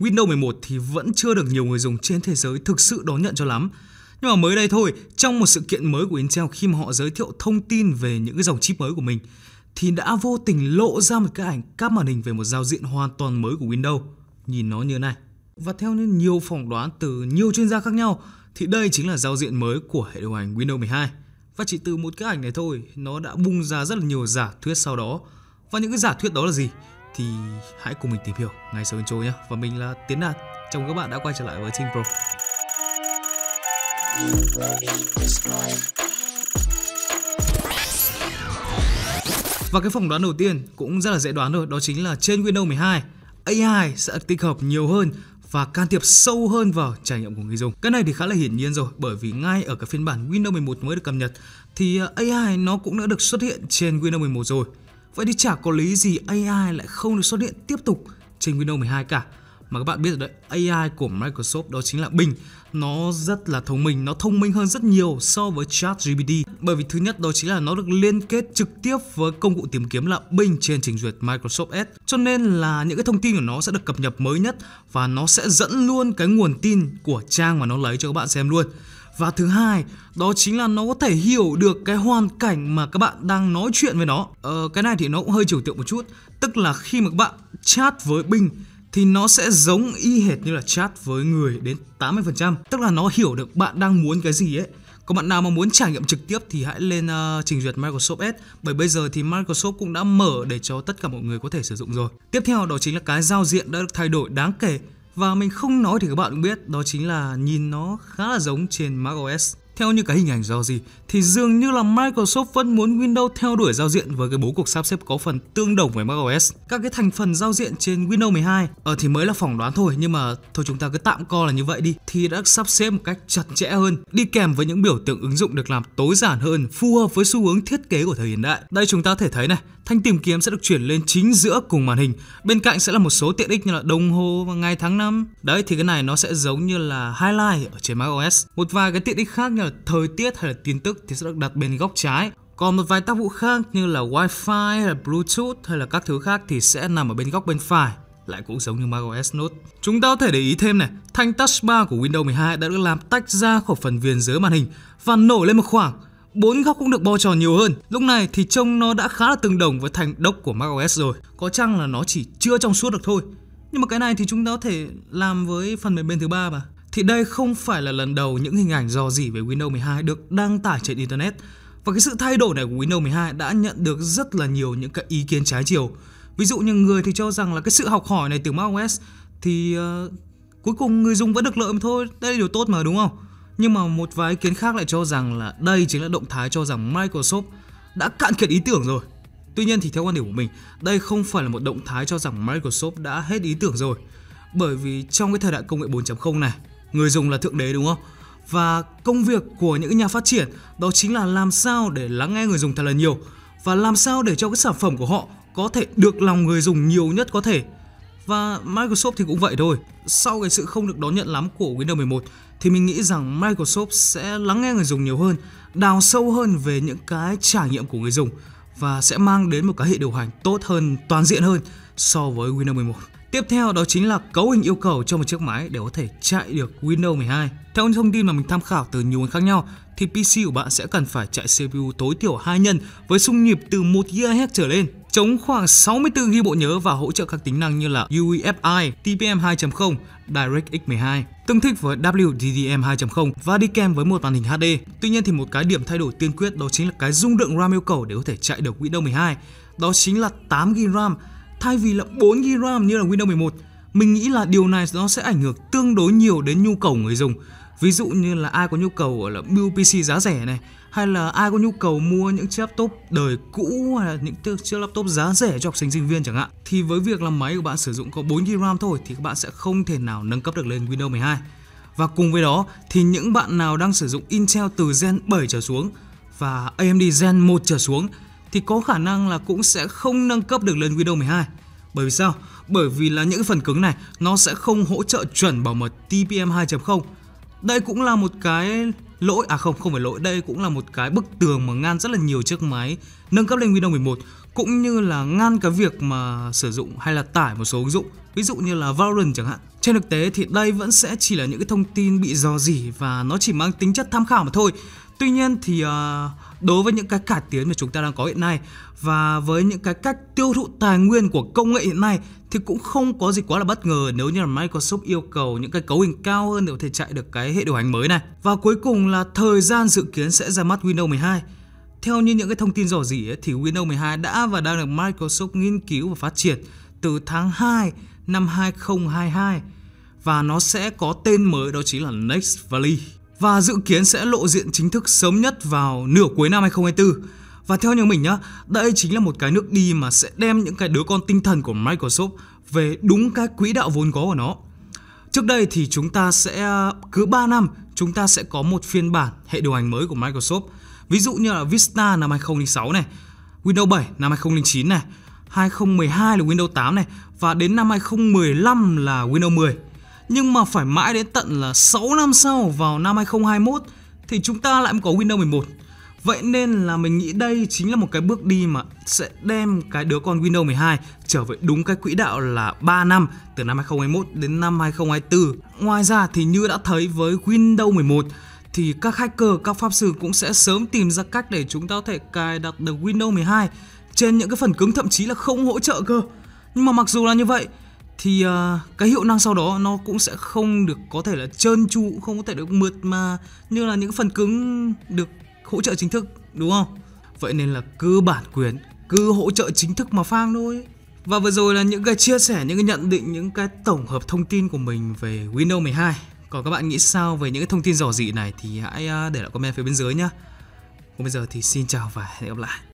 Windows 11 thì vẫn chưa được nhiều người dùng trên thế giới thực sự đón nhận cho lắm. Nhưng mà mới đây thôi, trong một sự kiện mới của Intel khi mà họ giới thiệu thông tin về những cái dòng chip mới của mình thì đã vô tình lộ ra một cái ảnh cáp màn hình về một giao diện hoàn toàn mới của Windows. Nhìn nó như này. Và theo như nhiều phỏng đoán từ nhiều chuyên gia khác nhau thì đây chính là giao diện mới của hệ điều hành Windows 12. Và chỉ từ một cái ảnh này thôi, nó đã bung ra rất là nhiều giả thuyết sau đó. Và những cái giả thuyết đó là gì? thì hãy cùng mình tìm hiểu ngay sau intro nhé. Và mình là Tiến Đạt, chào mừng các bạn đã quay trở lại với Trinh Pro. Và cái phỏng đoán đầu tiên cũng rất là dễ đoán rồi, đó chính là trên Windows 12, AI sẽ tích hợp nhiều hơn và can thiệp sâu hơn vào trải nghiệm của người dùng. Cái này thì khá là hiển nhiên rồi bởi vì ngay ở cái phiên bản Windows 11 mới được cập nhật thì à, AI nó cũng đã được xuất hiện trên Windows 11 rồi. Vậy thì chả có lý gì AI lại không được xuất hiện tiếp tục trên Windows 12 cả. Mà các bạn biết rồi đấy, AI của Microsoft đó chính là Bing. Nó rất là thông minh, nó thông minh hơn rất nhiều so với ChatGPT. Bởi vì thứ nhất đó chính là nó được liên kết trực tiếp với công cụ tìm kiếm là Bing trên trình duyệt Microsoft Edge. Cho nên là những cái thông tin của nó sẽ được cập nhật mới nhất và nó sẽ dẫn luôn cái nguồn tin của trang mà nó lấy cho các bạn xem luôn. Và thứ hai, đó chính là nó có thể hiểu được cái hoàn cảnh mà các bạn đang nói chuyện với nó. Ờ, cái này thì nó cũng hơi trừu tượng một chút. Tức là khi mà các bạn chat với Bing thì nó sẽ giống y hệt như là chat với người đến 80%. Tức là nó hiểu được bạn đang muốn cái gì ấy. Còn bạn nào mà muốn trải nghiệm trực tiếp thì hãy lên uh, trình duyệt Microsoft Edge bởi bây giờ thì Microsoft cũng đã mở để cho tất cả mọi người có thể sử dụng rồi. Tiếp theo đó chính là cái giao diện đã được thay đổi đáng kể và mình không nói thì các bạn cũng biết đó chính là nhìn nó khá là giống trên macOS theo như cái hình ảnh do gì thì dường như là Microsoft vẫn muốn Windows theo đuổi giao diện với cái bố cục sắp xếp có phần tương đồng với macOS. Các cái thành phần giao diện trên Windows 12 ở ờ, thì mới là phỏng đoán thôi nhưng mà thôi chúng ta cứ tạm coi là như vậy đi thì đã sắp xếp một cách chặt chẽ hơn, đi kèm với những biểu tượng ứng dụng được làm tối giản hơn, phù hợp với xu hướng thiết kế của thời hiện đại. Đây chúng ta thể thấy này, thanh tìm kiếm sẽ được chuyển lên chính giữa cùng màn hình. Bên cạnh sẽ là một số tiện ích như là đồng hồ và ngày tháng năm. Đấy thì cái này nó sẽ giống như là highlight ở trên macOS. Một vài cái tiện ích khác như là là thời tiết hay là tin tức thì sẽ được đặt bên góc trái. Còn một vài tác vụ khác như là Wi-Fi hay là Bluetooth hay là các thứ khác thì sẽ nằm ở bên góc bên phải lại cũng giống như macOS Note. Chúng ta có thể để ý thêm này, thanh Touch Bar của Windows 12 đã được làm tách ra khỏi phần viền dưới màn hình và nổi lên một khoảng bốn góc cũng được bo tròn nhiều hơn. Lúc này thì trông nó đã khá là tương đồng với thành đốc của macOS rồi. Có chăng là nó chỉ chưa trong suốt được thôi. Nhưng mà cái này thì chúng ta có thể làm với phần mềm bên thứ ba mà thì đây không phải là lần đầu những hình ảnh dò dỉ về Windows 12 được đăng tải trên Internet. Và cái sự thay đổi này của Windows 12 đã nhận được rất là nhiều những cái ý kiến trái chiều. Ví dụ như người thì cho rằng là cái sự học hỏi này từ macOS thì uh, cuối cùng người dùng vẫn được lợi thôi, đây là điều tốt mà đúng không? Nhưng mà một vài ý kiến khác lại cho rằng là đây chính là động thái cho rằng Microsoft đã cạn kiệt ý tưởng rồi. Tuy nhiên thì theo quan điểm của mình, đây không phải là một động thái cho rằng Microsoft đã hết ý tưởng rồi. Bởi vì trong cái thời đại công nghệ 4.0 này, người dùng là thượng đế đúng không? Và công việc của những nhà phát triển đó chính là làm sao để lắng nghe người dùng thật là nhiều và làm sao để cho cái sản phẩm của họ có thể được lòng người dùng nhiều nhất có thể. Và Microsoft thì cũng vậy thôi. Sau cái sự không được đón nhận lắm của Windows 11 thì mình nghĩ rằng Microsoft sẽ lắng nghe người dùng nhiều hơn, đào sâu hơn về những cái trải nghiệm của người dùng và sẽ mang đến một cái hệ điều hành tốt hơn, toàn diện hơn so với Windows 11. Tiếp theo đó chính là cấu hình yêu cầu cho một chiếc máy để có thể chạy được Windows 12. Theo những thông tin mà mình tham khảo từ nhiều nguồn khác nhau, thì PC của bạn sẽ cần phải chạy CPU tối thiểu 2 nhân với xung nhịp từ 1 GHz trở lên, chống khoảng 64 GB bộ nhớ và hỗ trợ các tính năng như là UEFI, TPM 2.0, DirectX 12, tương thích với WDDM 2.0 và đi kèm với một màn hình HD. Tuy nhiên thì một cái điểm thay đổi tiên quyết đó chính là cái dung lượng RAM yêu cầu để có thể chạy được Windows 12, đó chính là 8 GB RAM thay vì là 4 GB RAM như là Windows 11 mình nghĩ là điều này nó sẽ ảnh hưởng tương đối nhiều đến nhu cầu người dùng ví dụ như là ai có nhu cầu là build PC giá rẻ này hay là ai có nhu cầu mua những chiếc laptop đời cũ hay là những chiếc laptop giá rẻ cho học sinh sinh viên chẳng hạn thì với việc là máy của bạn sử dụng có 4 GB RAM thôi thì các bạn sẽ không thể nào nâng cấp được lên Windows 12 và cùng với đó thì những bạn nào đang sử dụng Intel từ Gen 7 trở xuống và AMD Gen 1 trở xuống thì có khả năng là cũng sẽ không nâng cấp được lên Windows 12. Bởi vì sao? Bởi vì là những phần cứng này nó sẽ không hỗ trợ chuẩn bảo mật TPM 2.0. Đây cũng là một cái lỗi à không không phải lỗi, đây cũng là một cái bức tường mà ngăn rất là nhiều chiếc máy nâng cấp lên Windows 11 cũng như là ngăn cái việc mà sử dụng hay là tải một số ứng dụng, ví dụ như là Valorant chẳng hạn. Trên thực tế thì đây vẫn sẽ chỉ là những cái thông tin bị dò dỉ và nó chỉ mang tính chất tham khảo mà thôi. Tuy nhiên thì ờ, đối với những cái cải tiến mà chúng ta đang có hiện nay và với những cái cách tiêu thụ tài nguyên của công nghệ hiện nay thì cũng không có gì quá là bất ngờ nếu như là Microsoft yêu cầu những cái cấu hình cao hơn để có thể chạy được cái hệ điều hành mới này. Và cuối cùng là thời gian dự kiến sẽ ra mắt Windows 12. Theo như những cái thông tin rò rỉ thì Windows 12 đã và đang được Microsoft nghiên cứu và phát triển từ tháng 2 năm 2022 và nó sẽ có tên mới đó chính là Next Valley và dự kiến sẽ lộ diện chính thức sớm nhất vào nửa cuối năm 2024. Và theo như mình nhá, đây chính là một cái nước đi mà sẽ đem những cái đứa con tinh thần của Microsoft về đúng cái quỹ đạo vốn có của nó. Trước đây thì chúng ta sẽ cứ 3 năm chúng ta sẽ có một phiên bản hệ điều hành mới của Microsoft. Ví dụ như là Vista năm 2006 này, Windows 7 năm 2009 này, 2012 là Windows 8 này và đến năm 2015 là Windows 10. Nhưng mà phải mãi đến tận là 6 năm sau vào năm 2021 thì chúng ta lại có Windows 11. Vậy nên là mình nghĩ đây chính là một cái bước đi mà sẽ đem cái đứa con Windows 12 trở về đúng cái quỹ đạo là 3 năm từ năm 2021 đến năm 2024. Ngoài ra thì như đã thấy với Windows 11 thì các hacker, các pháp sư cũng sẽ sớm tìm ra cách để chúng ta có thể cài đặt được Windows 12 trên những cái phần cứng thậm chí là không hỗ trợ cơ. Nhưng mà mặc dù là như vậy thì uh, cái hiệu năng sau đó nó cũng sẽ không được có thể là trơn trụ không có thể được mượt mà như là những phần cứng được hỗ trợ chính thức đúng không vậy nên là cứ bản quyền cứ hỗ trợ chính thức mà phang thôi và vừa rồi là những cái chia sẻ những cái nhận định những cái tổng hợp thông tin của mình về Windows 12 còn các bạn nghĩ sao về những cái thông tin dò dị này thì hãy ờ, để lại comment phía bên dưới nhé còn bây giờ thì xin chào và hẹn gặp lại